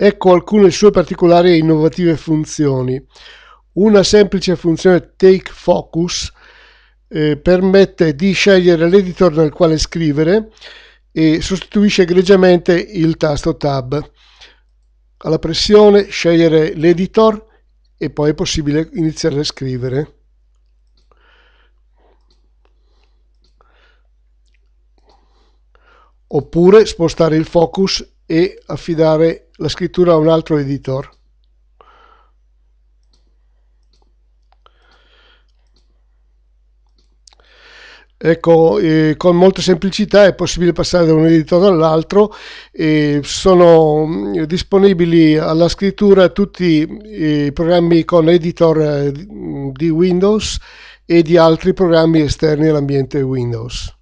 Ecco alcune sue particolari e innovative funzioni. Una semplice funzione Take Focus eh, permette di scegliere l'editor nel quale scrivere e sostituisce egregiamente il tasto Tab. Alla pressione scegliere l'editor e poi è possibile iniziare a scrivere. Oppure spostare il focus e affidare la scrittura a un altro editor. Ecco, eh, con molta semplicità è possibile passare da un editor all'altro e sono mm, disponibili alla scrittura tutti i programmi con editor eh, mm, di Windows e di altri programmi esterni all'ambiente Windows.